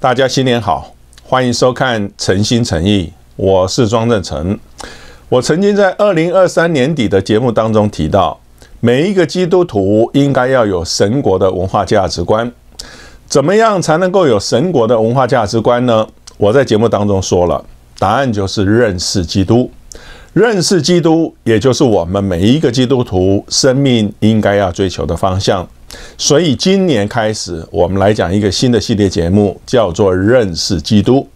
大家新年好，欢迎收看《诚心诚意》，我是庄镇成。我曾经在二零二三年底的节目当中提到，每一个基督徒应该要有神国的文化价值观。怎么样才能够有神国的文化价值观呢？我在节目当中说了，答案就是认识基督。认识基督，也就是我们每一个基督徒生命应该要追求的方向。所以今年开始，我们来讲一个新的系列节目，叫做《认识基督》。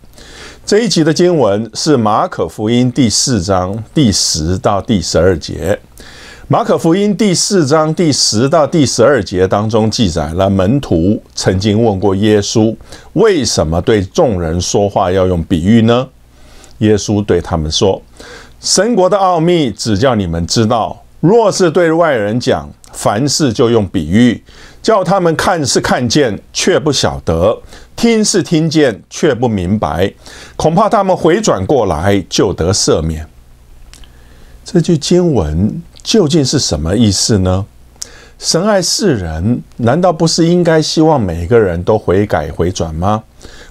这一集的经文是马可福音第四章第十到第十二节。马可福音第四章第十到第十二节当中记载了门徒曾经问过耶稣，为什么对众人说话要用比喻呢？耶稣对他们说：“神国的奥秘只叫你们知道，若是对外人讲。”凡事就用比喻，叫他们看是看见，却不晓得；听是听见，却不明白。恐怕他们回转过来就得赦免。这句经文究竟是什么意思呢？神爱世人，难道不是应该希望每个人都悔改回转吗？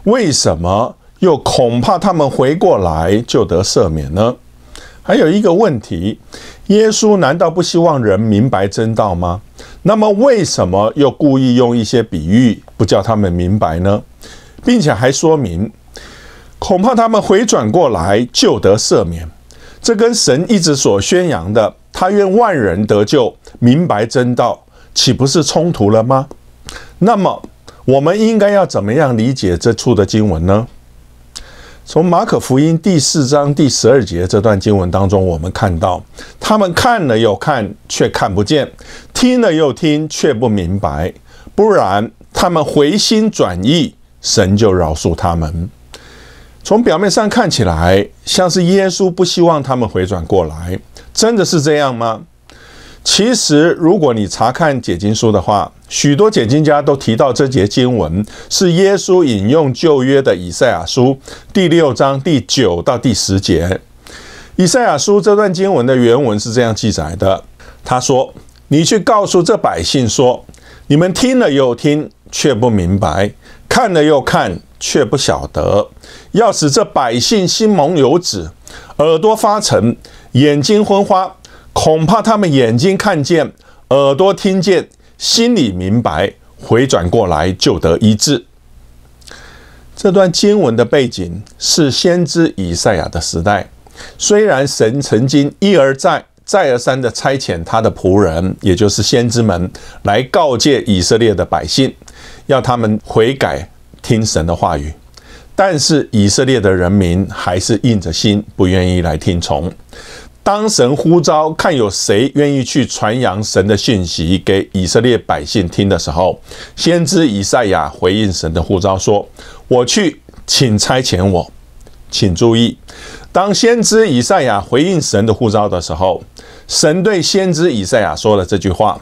为什么又恐怕他们回过来就得赦免呢？还有一个问题，耶稣难道不希望人明白真道吗？那么为什么又故意用一些比喻，不叫他们明白呢？并且还说明，恐怕他们回转过来就得赦免。这跟神一直所宣扬的，他愿万人得救、明白真道，岂不是冲突了吗？那么我们应该要怎么样理解这处的经文呢？从马可福音第四章第十二节这段经文当中，我们看到他们看了又看，却看不见；听了又听，却不明白。不然，他们回心转意，神就饶恕他们。从表面上看起来，像是耶稣不希望他们回转过来，真的是这样吗？其实，如果你查看解经书的话，许多解经家都提到这节经文是耶稣引用旧约的以赛亚书第六章第九到第十节。以赛亚书这段经文的原文是这样记载的：“他说，你去告诉这百姓说，你们听了又听，却不明白；看了又看，却不晓得。要使这百姓心蒙有脂，耳朵发沉，眼睛昏花。”恐怕他们眼睛看见，耳朵听见，心里明白，回转过来就得医治。这段经文的背景是先知以赛亚的时代。虽然神曾经一而再、再而三地差遣他的仆人，也就是先知们，来告诫以色列的百姓，要他们悔改、听神的话语，但是以色列的人民还是硬着心，不愿意来听从。当神呼召看有谁愿意去传扬神的信息给以色列百姓听的时候，先知以赛亚回应神的呼召说：“我去，请差遣我。”请注意，当先知以赛亚回应神的呼召的时候，神对先知以赛亚说了这句话：“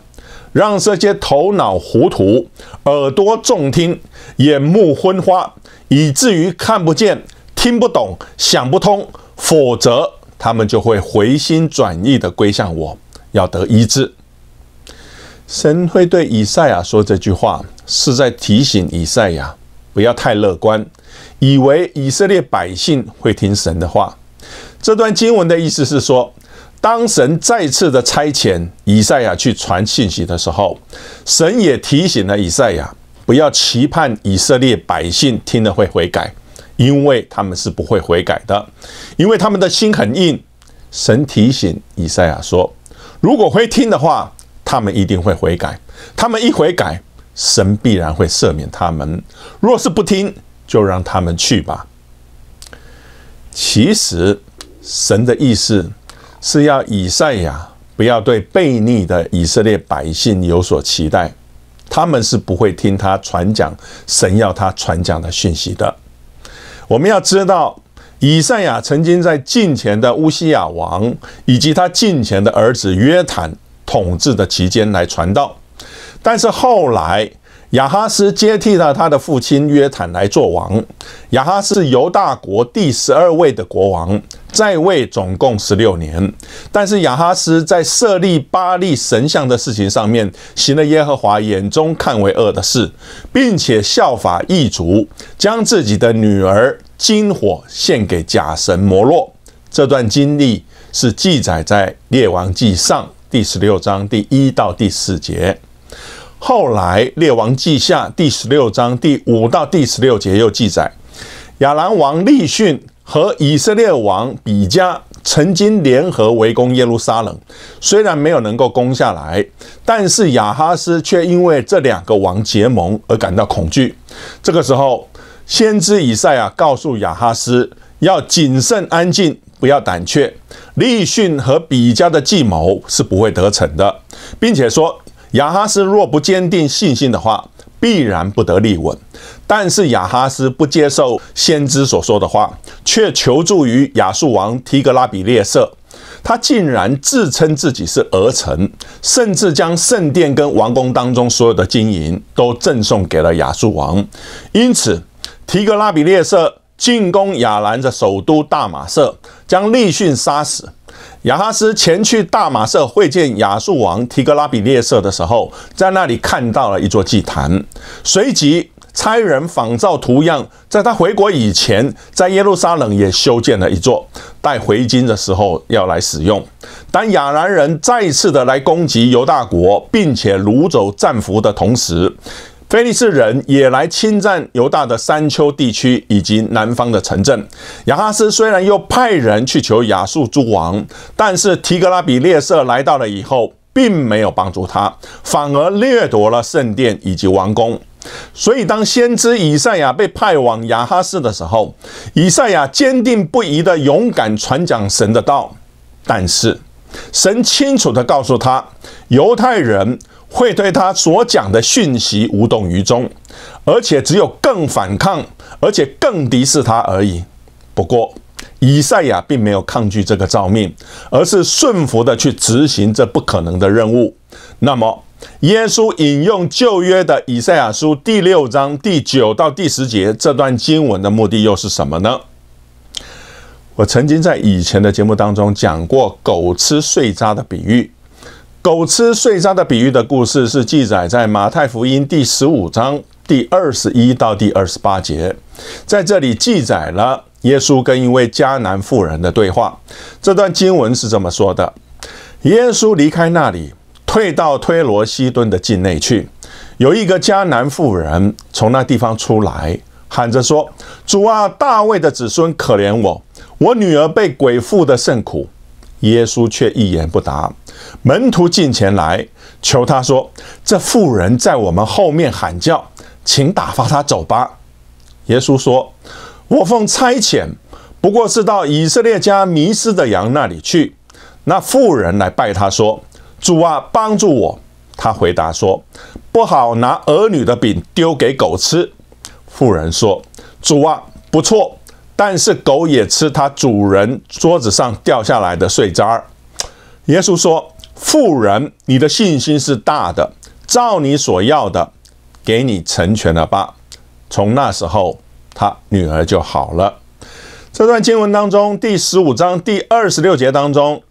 让这些头脑糊涂、耳朵重听、眼目昏花，以至于看不见、听不懂、想不通，否则。”他们就会回心转意的归向我，要得医治。神会对以赛亚说这句话，是在提醒以赛亚不要太乐观，以为以色列百姓会听神的话。这段经文的意思是说，当神再次的差遣以赛亚去传信息的时候，神也提醒了以赛亚，不要期盼以色列百姓听了会悔改。因为他们是不会悔改的，因为他们的心很硬。神提醒以赛亚说：“如果会听的话，他们一定会悔改。他们一悔改，神必然会赦免他们。若是不听，就让他们去吧。”其实，神的意思是要以赛亚不要对悖逆的以色列百姓有所期待，他们是不会听他传讲神要他传讲的讯息的。我们要知道，以赛亚曾经在近前的乌西亚王以及他近前的儿子约坦统治的期间来传道，但是后来。亚哈斯接替了他的父亲约坦来做王。亚哈斯是犹大国第十二位的国王，在位总共十六年。但是亚哈斯在设立巴利神像的事情上面，行了耶和华眼中看为恶的事，并且效法异族，将自己的女儿金火献给假神摩洛。这段经历是记载在《列王记上》第十六章第一到第四节。后来，《列王记下》第十六章第五到第十六节又记载，亚兰王利逊和以色列王比加曾经联合围攻耶路撒冷，虽然没有能够攻下来，但是亚哈斯却因为这两个王结盟而感到恐惧。这个时候，先知以赛亚告诉亚哈斯要谨慎、安静，不要胆怯。利逊和比加的计谋是不会得逞的，并且说。亚哈斯若不坚定信心的话，必然不得立稳。但是亚哈斯不接受先知所说的话，却求助于亚述王提格拉比列色。他竟然自称自己是儿臣，甚至将圣殿跟王宫当中所有的金银都赠送给了亚述王。因此，提格拉比列色进攻亚兰的首都大马色，将立逊杀死。亚哈斯前去大马社会见亚述王提格拉比列色的时候，在那里看到了一座祭坛，随即差人仿造图样，在他回国以前，在耶路撒冷也修建了一座，带回京的时候要来使用。当亚兰人再次的来攻击犹大国，并且掳走战俘的同时，菲利斯人也来侵占犹大的山丘地区以及南方的城镇。亚哈斯虽然又派人去求亚述诸王，但是提格拉比列瑟来到了以后，并没有帮助他，反而掠夺了圣殿以及王宫。所以，当先知以赛亚被派往亚哈斯的时候，以赛亚坚定不移的勇敢传讲神的道，但是神清楚地告诉他，犹太人。会对他所讲的讯息无动于衷，而且只有更反抗，而且更敌视他而已。不过，以赛亚并没有抗拒这个诏命，而是顺服的去执行这不可能的任务。那么，耶稣引用旧约的以赛亚书第六章第九到第十节这段经文的目的又是什么呢？我曾经在以前的节目当中讲过“狗吃碎渣”的比喻。狗吃碎渣的比喻的故事是记载在马太福音第十五章第二十一到第二十八节，在这里记载了耶稣跟一位迦南妇人的对话。这段经文是这么说的？耶稣离开那里，退到推罗西顿的境内去。有一个迦南妇人从那地方出来，喊着说：“主啊，大卫的子孙，可怜我，我女儿被鬼附的甚苦。”耶稣却一言不答，门徒进前来求他说：“这妇人在我们后面喊叫，请打发她走吧。”耶稣说：“我奉差遣，不过是到以色列家迷失的羊那里去。”那妇人来拜他说：“主啊，帮助我！”他回答说：“不好拿儿女的饼丢给狗吃。”妇人说：“主啊，不错。”但是狗也吃它主人桌子上掉下来的碎渣儿。耶稣说：“富人，你的信心是大的，照你所要的，给你成全了吧。”从那时候，他女儿就好了。这段经文当中，第十五章第二十六节当中，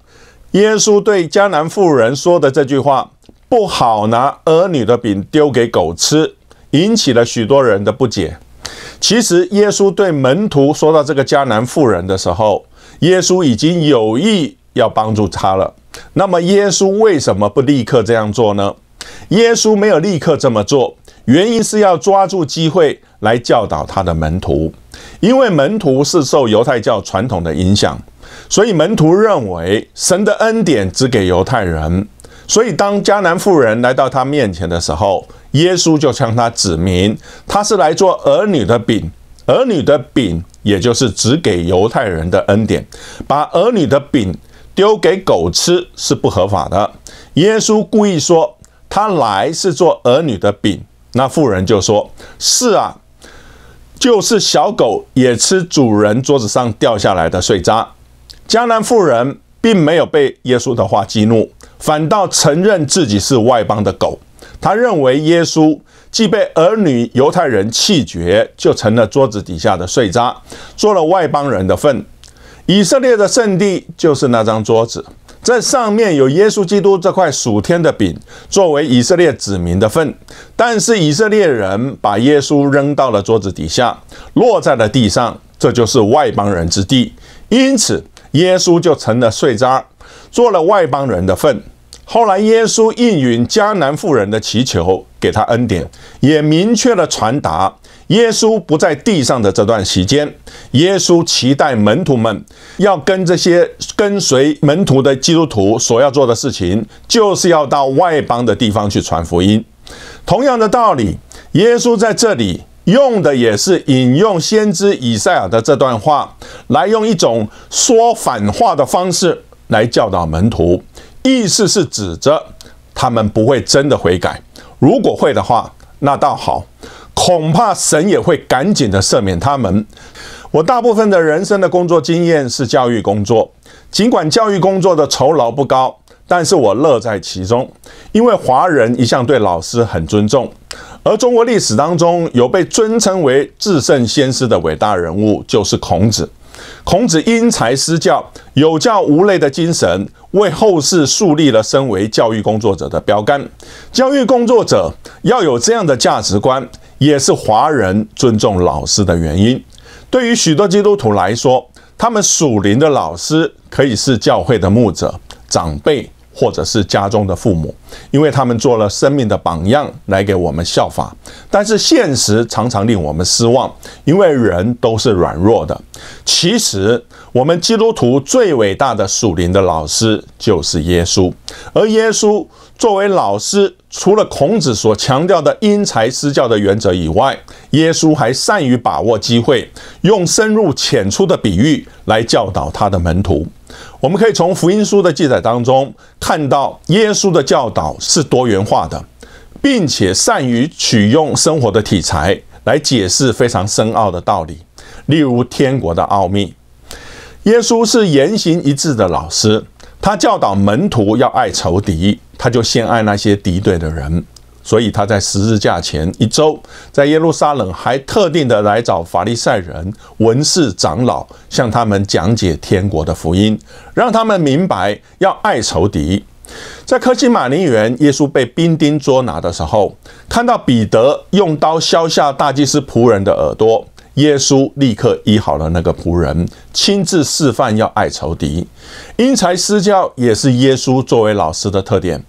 耶稣对迦南妇人说的这句话：“不好拿儿女的饼丢给狗吃”，引起了许多人的不解。其实，耶稣对门徒说到这个迦南妇人的时候，耶稣已经有意要帮助他了。那么，耶稣为什么不立刻这样做呢？耶稣没有立刻这么做，原因是要抓住机会来教导他的门徒，因为门徒是受犹太教传统的影响，所以门徒认为神的恩典只给犹太人。所以，当迦南妇人来到他面前的时候，耶稣就向他指明，他是来做儿女的饼。儿女的饼，也就是只给犹太人的恩典。把儿女的饼丢给狗吃是不合法的。耶稣故意说，他来是做儿女的饼。那妇人就说：“是啊，就是小狗也吃主人桌子上掉下来的碎渣。”迦南妇人并没有被耶稣的话激怒。反倒承认自己是外邦的狗。他认为，耶稣既被儿女犹太人弃绝，就成了桌子底下的碎渣，做了外邦人的份。以色列的圣地就是那张桌子，在上面有耶稣基督这块属天的饼，作为以色列子民的份。但是以色列人把耶稣扔到了桌子底下，落在了地上，这就是外邦人之地，因此耶稣就成了碎渣。做了外邦人的份。后来，耶稣应允迦南妇人的祈求，给她恩典，也明确了传达：耶稣不在地上的这段时间，耶稣期待门徒们要跟这些跟随门徒的基督徒所要做的事情，就是要到外邦的地方去传福音。同样的道理，耶稣在这里用的也是引用先知以赛亚的这段话，来用一种说反话的方式。来教导门徒，意思是指着他们不会真的悔改。如果会的话，那倒好，恐怕神也会赶紧的赦免他们。我大部分的人生的工作经验是教育工作，尽管教育工作的酬劳不高，但是我乐在其中，因为华人一向对老师很尊重，而中国历史当中有被尊称为至圣先师的伟大人物，就是孔子。孔子因材施教、有教无类的精神，为后世树立了身为教育工作者的标杆。教育工作者要有这样的价值观，也是华人尊重老师的原因。对于许多基督徒来说，他们属灵的老师可以是教会的牧者、长辈。或者是家中的父母，因为他们做了生命的榜样来给我们效法，但是现实常常令我们失望，因为人都是软弱的。其实，我们基督徒最伟大的属灵的老师就是耶稣，而耶稣作为老师，除了孔子所强调的因材施教的原则以外，耶稣还善于把握机会，用深入浅出的比喻来教导他的门徒。我们可以从福音书的记载当中看到，耶稣的教导是多元化的，并且善于取用生活的题材来解释非常深奥的道理，例如天国的奥秘。耶稣是言行一致的老师，他教导门徒要爱仇敌，他就先爱那些敌对的人。所以他在十字架前一周，在耶路撒冷还特定的来找法利赛人文士长老，向他们讲解天国的福音，让他们明白要爱仇敌。在科西玛林园，耶稣被兵丁捉拿的时候，看到彼得用刀削下大祭司仆人的耳朵。耶稣立刻医好了那个仆人，亲自示范要爱仇敌。因材施教也是耶稣作为老师的特点。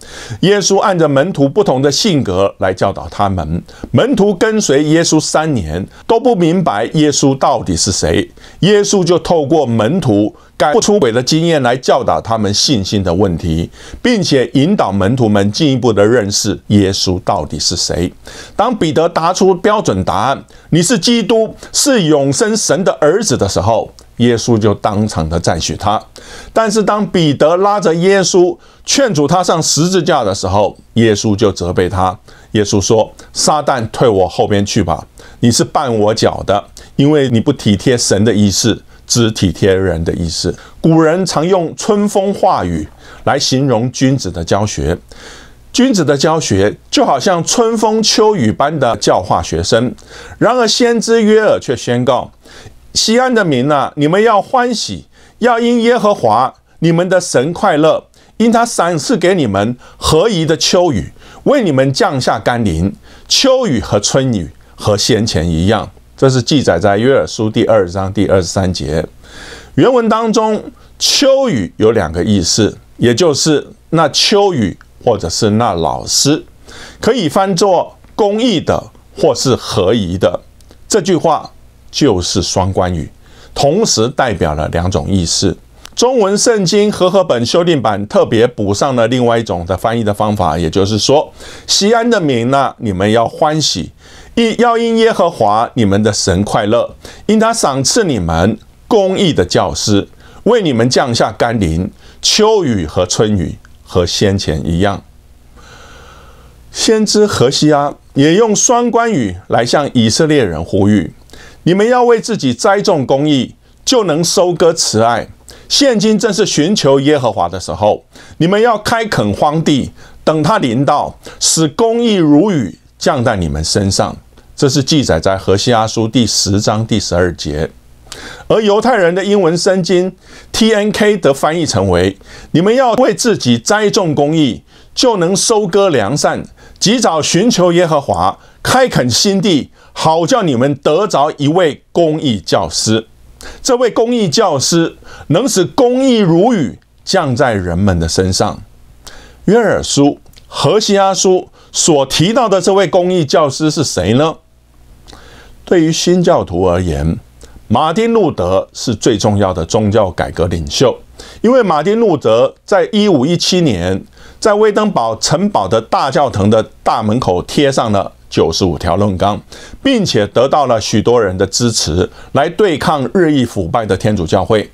耶稣按着门徒不同的性格来教导他们。门徒跟随耶稣三年都不明白耶稣到底是谁，耶稣就透过门徒。该不出轨的经验来教导他们信心的问题，并且引导门徒们进一步的认识耶稣到底是谁。当彼得答出标准答案“你是基督，是永生神的儿子”的时候，耶稣就当场的赞许他。但是当彼得拉着耶稣劝阻他上十字架的时候，耶稣就责备他。耶稣说：“撒旦退我后边去吧，你是绊我脚的，因为你不体贴神的意思。”知体贴人的意思。古人常用“春风化雨”来形容君子的教学，君子的教学就好像春风秋雨般的教化学生。然而，先知约尔却宣告：“西安的民啊，你们要欢喜，要因耶和华你们的神快乐，因他赏赐给你们何宜的秋雨，为你们降下甘霖。秋雨和春雨和先前一样。”这是记载在约珥书第二章第二十三节原文当中，秋雨有两个意思，也就是那秋雨或者是那老师，可以翻作公义的或是合宜的。这句话就是双关语，同时代表了两种意思。中文圣经和合本修订版特别补上了另外一种的翻译的方法，也就是说，西安的民呢，你们要欢喜，因要因耶和华你们的神快乐，因他赏赐你们公义的教师，为你们降下甘霖，秋雨和春雨和先前一样。先知何西阿也用双关语来向以色列人呼吁：你们要为自己栽种公义，就能收割慈爱。现今正是寻求耶和华的时候，你们要开垦荒地，等他临到，使公义如雨降在你们身上。这是记载在何西阿书第十章第十二节。而犹太人的英文圣经 T N K 则翻译成为：你们要为自己栽种公义，就能收割良善。及早寻求耶和华，开垦新地，好叫你们得着一位公义教师。这位公益教师能使公益如雨降在人们的身上。约尔书、荷西阿书所提到的这位公益教师是谁呢？对于新教徒而言，马丁·路德是最重要的宗教改革领袖，因为马丁·路德在一五一七年在威登堡城堡的大教堂的大门口贴上了。九十五条论纲，并且得到了许多人的支持，来对抗日益腐败的天主教会。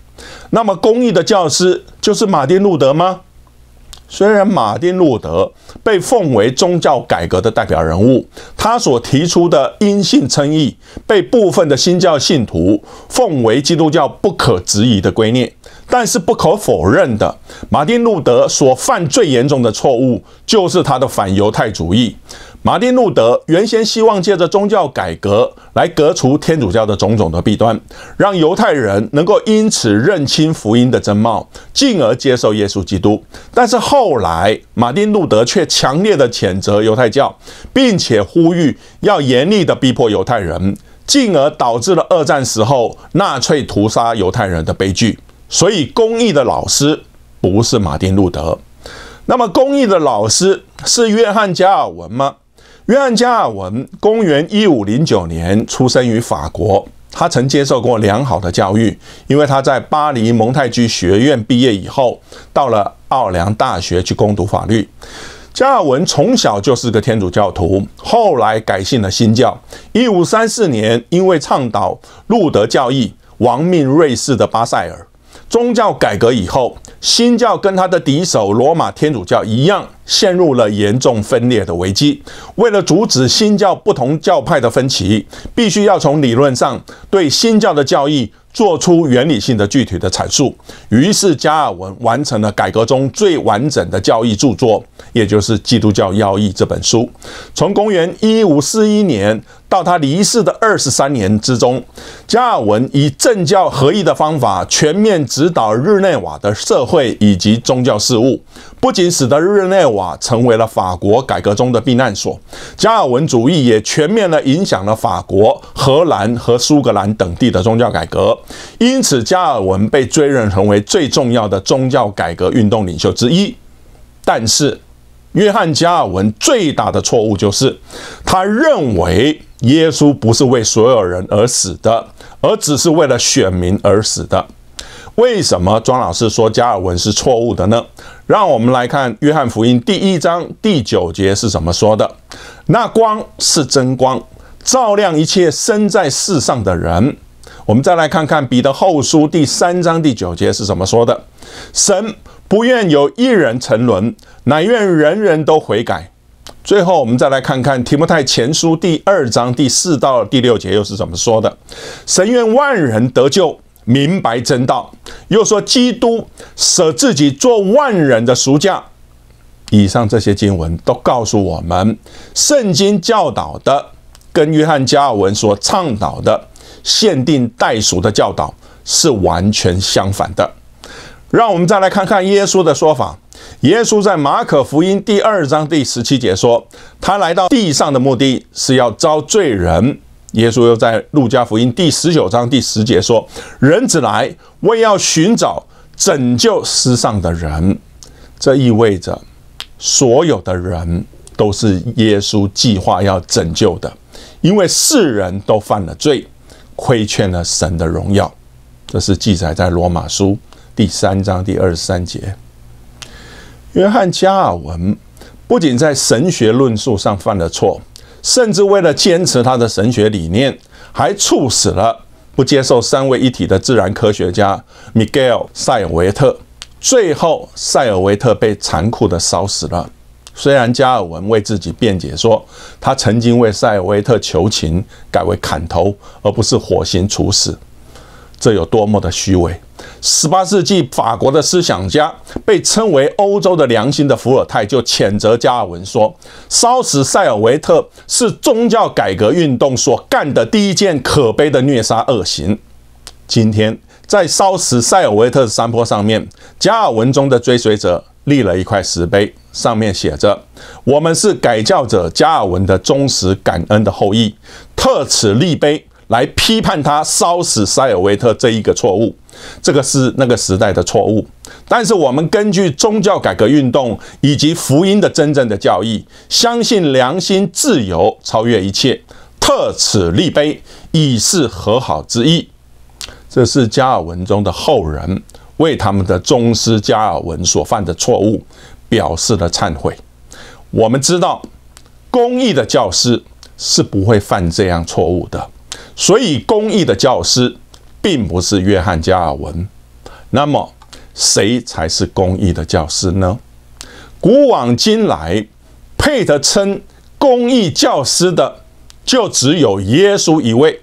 那么，公益的教师就是马丁·路德吗？虽然马丁·路德被奉为宗教改革的代表人物，他所提出的因信称义被部分的新教信徒奉为基督教不可质疑的观念，但是不可否认的，马丁路德所犯最严重的错误就是他的反犹太主义。马丁路德原先希望借着宗教改革来革除天主教的种种的弊端，让犹太人能够因此认清福音的真貌，进而接受耶稣基督。但是后来，马丁路德却强烈的谴责犹太教，并且呼吁要严厉的逼迫犹太人，进而导致了二战时候纳粹屠杀犹太人的悲剧。所以，公义的老师不是马丁·路德。那么，公义的老师是约翰·加尔文吗？约翰·加尔文，公元1509年出生于法国。他曾接受过良好的教育，因为他在巴黎蒙太居学院毕业以后，到了奥良大学去攻读法律。加尔文从小就是个天主教徒，后来改信了新教。1534年，因为倡导路德教义，亡命瑞士的巴塞尔。宗教改革以后，新教跟他的敌手罗马天主教一样，陷入了严重分裂的危机。为了阻止新教不同教派的分歧，必须要从理论上对新教的教义做出原理性的具体的阐述。于是，加尔文完成了改革中最完整的教义著作，也就是《基督教要义》这本书。从公元一五四一年。到他离世的二十三年之中，加尔文以政教合一的方法全面指导日内瓦的社会以及宗教事务，不仅使得日内瓦成为了法国改革中的避难所，加尔文主义也全面地影响了法国、荷兰和苏格兰等地的宗教改革。因此，加尔文被追认成为最重要的宗教改革运动领袖之一。但是，约翰加尔文最大的错误就是，他认为耶稣不是为所有人而死的，而只是为了选民而死的。为什么庄老师说加尔文是错误的呢？让我们来看《约翰福音》第一章第九节是怎么说的：“那光是真光，照亮一切生在世上的人。”我们再来看看《彼得后书》第三章第九节是怎么说的：“神。”不愿有一人沉沦，乃愿人人都悔改。最后，我们再来看看提摩太前书第二章第四到第六节又是怎么说的？神愿万人得救，明白真道。又说基督舍自己做万人的赎价。以上这些经文都告诉我们，圣经教导的跟约翰加尔文所倡导的限定代赎的教导是完全相反的。让我们再来看看耶稣的说法。耶稣在马可福音第二章第十七节说：“他来到地上的目的是要遭罪人。”耶稣又在路加福音第十九章第十节说：“人子来为要寻找拯救世上的人。”这意味着，所有的人都是耶稣计划要拯救的，因为世人都犯了罪，亏欠了神的荣耀。这是记载在罗马书。第三章第二十三节，约翰加尔文不仅在神学论述上犯了错，甚至为了坚持他的神学理念，还促使了不接受三位一体的自然科学家 Miguel 塞尔维特。最后，塞尔维特被残酷的烧死了。虽然加尔文为自己辩解说他曾经为塞尔维特求情，改为砍头而不是火刑处死，这有多么的虚伪！十八世纪法国的思想家，被称为欧洲的良心的伏尔泰就谴责加尔文说：“烧死塞尔维特是宗教改革运动所干的第一件可悲的虐杀恶行。”今天，在烧死塞尔维特的山坡上面，加尔文中的追随者立了一块石碑，上面写着：“我们是改教者加尔文的忠实感恩的后裔，特此立碑。”来批判他烧死塞尔维特这一个错误，这个是那个时代的错误。但是我们根据宗教改革运动以及福音的真正的教义，相信良心自由超越一切，特此立碑，以示和好之意。这是加尔文中的后人为他们的宗师加尔文所犯的错误表示了忏悔。我们知道，公义的教师是不会犯这样错误的。所以，公义的教师并不是约翰·加尔文。那么，谁才是公义的教师呢？古往今来，配得称公义教师的，就只有耶稣一位。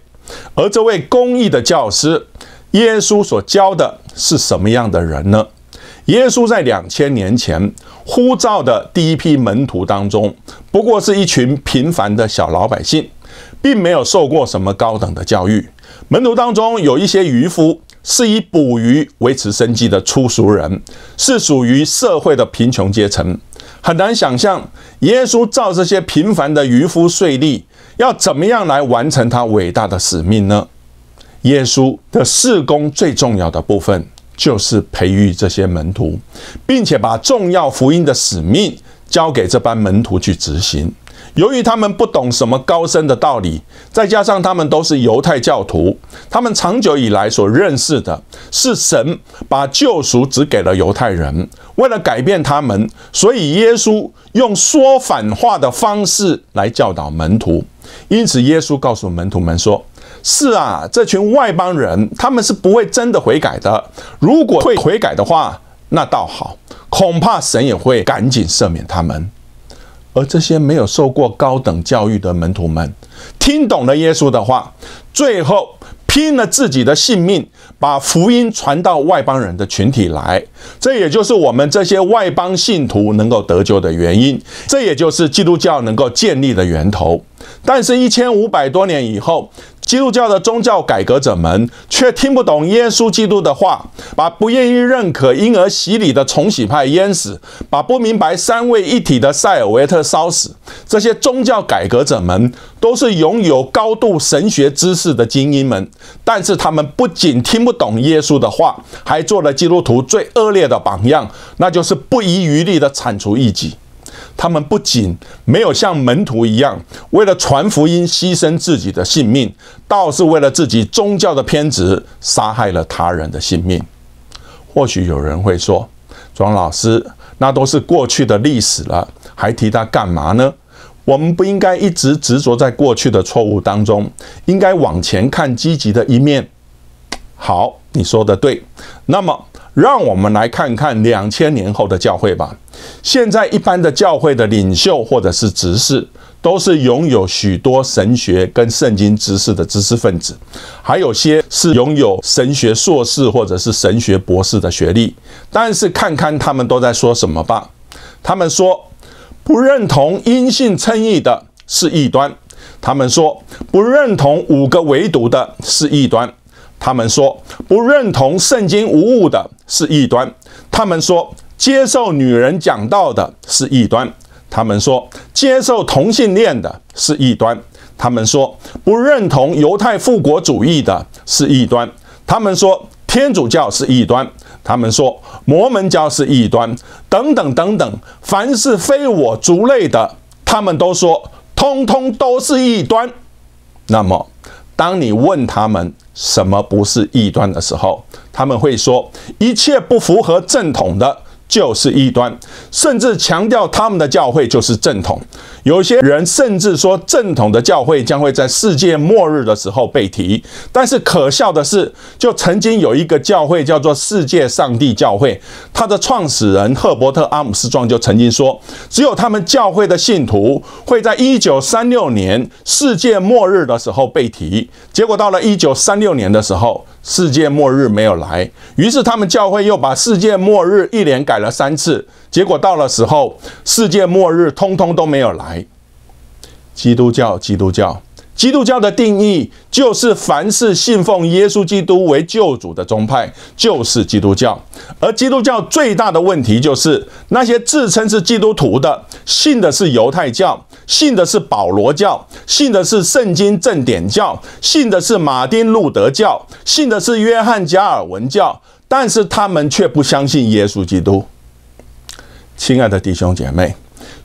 而这位公义的教师，耶稣所教的是什么样的人呢？耶稣在两千年前呼召的第一批门徒当中，不过是一群平凡的小老百姓。并没有受过什么高等的教育，门徒当中有一些渔夫，是以捕鱼维持生计的粗俗人，是属于社会的贫穷阶层。很难想象，耶稣照这些平凡的渔夫税力，要怎么样来完成他伟大的使命呢？耶稣的事工最重要的部分，就是培育这些门徒，并且把重要福音的使命交给这班门徒去执行。由于他们不懂什么高深的道理，再加上他们都是犹太教徒，他们长久以来所认识的是神把救赎只给了犹太人。为了改变他们，所以耶稣用说反话的方式来教导门徒。因此，耶稣告诉门徒们说：“是啊，这群外邦人，他们是不会真的悔改的。如果会悔改的话，那倒好，恐怕神也会赶紧赦免他们。”而这些没有受过高等教育的门徒们，听懂了耶稣的话，最后拼了自己的性命，把福音传到外邦人的群体来。这也就是我们这些外邦信徒能够得救的原因，这也就是基督教能够建立的源头。但是，一千五百多年以后，基督教的宗教改革者们却听不懂耶稣基督的话，把不愿意认可婴儿洗礼的重洗派淹死，把不明白三位一体的塞尔维特烧死。这些宗教改革者们都是拥有高度神学知识的精英们，但是他们不仅听不懂耶稣的话，还做了基督徒最恶劣的榜样，那就是不遗余力的铲除异己。他们不仅没有像门徒一样为了传福音牺牲自己的性命，倒是为了自己宗教的偏执杀害了他人的性命。或许有人会说，庄老师，那都是过去的历史了，还提他干嘛呢？我们不应该一直执着在过去的错误当中，应该往前看积极的一面。好。你说的对，那么让我们来看看两千年后的教会吧。现在一般的教会的领袖或者是执事，都是拥有许多神学跟圣经知识的知识分子，还有些是拥有神学硕士或者是神学博士的学历。但是看看他们都在说什么吧，他们说不认同因信称义的是异端，他们说不认同五个唯独的是异端。他们说不认同圣经无误的是异端；他们说接受女人讲道的是异端；他们说接受同性恋的是异端；他们说不认同犹太复国主义的是异端；他们说天主教是异端；他们说摩门教是异端，等等等等。凡是非我族类的，他们都说，通通都是异端。那么。当你问他们什么不是异端的时候，他们会说一切不符合正统的。就是异端，甚至强调他们的教会就是正统。有些人甚至说，正统的教会将会在世界末日的时候被提。但是可笑的是，就曾经有一个教会叫做“世界上帝教会”，它的创始人赫伯特·阿姆斯壮就曾经说，只有他们教会的信徒会在1936年世界末日的时候被提。结果到了1936年的时候。世界末日没有来，于是他们教会又把世界末日一连改了三次，结果到了时候，世界末日通通都没有来。基督教，基督教。基督教的定义就是，凡是信奉耶稣基督为救主的宗派，就是基督教。而基督教最大的问题就是，那些自称是基督徒的，信的是犹太教，信的是保罗教，信的是圣经正典教，信的是马丁路德教，信的是约翰加尔文教，但是他们却不相信耶稣基督。亲爱的弟兄姐妹。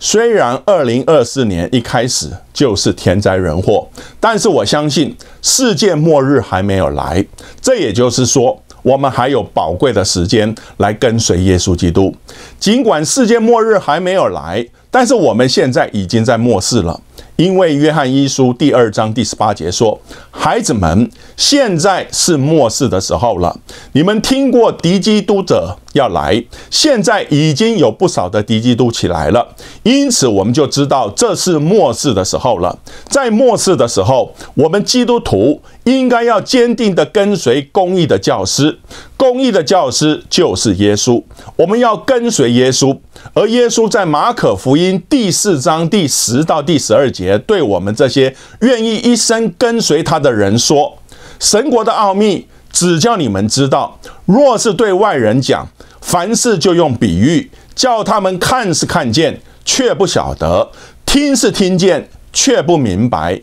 虽然二零二四年一开始就是天灾人祸，但是我相信世界末日还没有来。这也就是说，我们还有宝贵的时间来跟随耶稣基督。尽管世界末日还没有来，但是我们现在已经在末世了。因为约翰一书第二章第十八节说：“孩子们，现在是末世的时候了。你们听过敌基督者要来，现在已经有不少的敌基督起来了。因此，我们就知道这是末世的时候了。在末世的时候，我们基督徒应该要坚定地跟随公义的教师，公义的教师就是耶稣。我们要跟随耶稣，而耶稣在马可福音第四章第十到第十二。”节对我们这些愿意一生跟随他的人说：“神国的奥秘只叫你们知道，若是对外人讲，凡事就用比喻，叫他们看是看见，却不晓得；听是听见，却不明白。”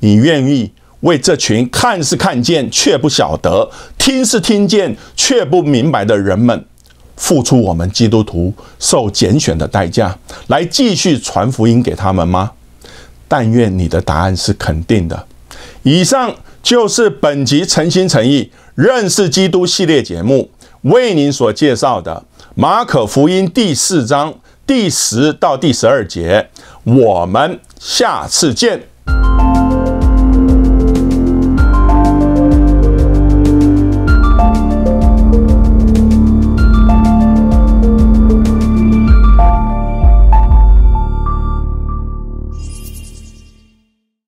你愿意为这群看是看见却不晓得、听是听见却不明白的人们，付出我们基督徒受拣选的代价，来继续传福音给他们吗？但愿你的答案是肯定的。以上就是本集诚心诚意认识基督系列节目为您所介绍的马可福音第四章第十到第十二节。我们下次见。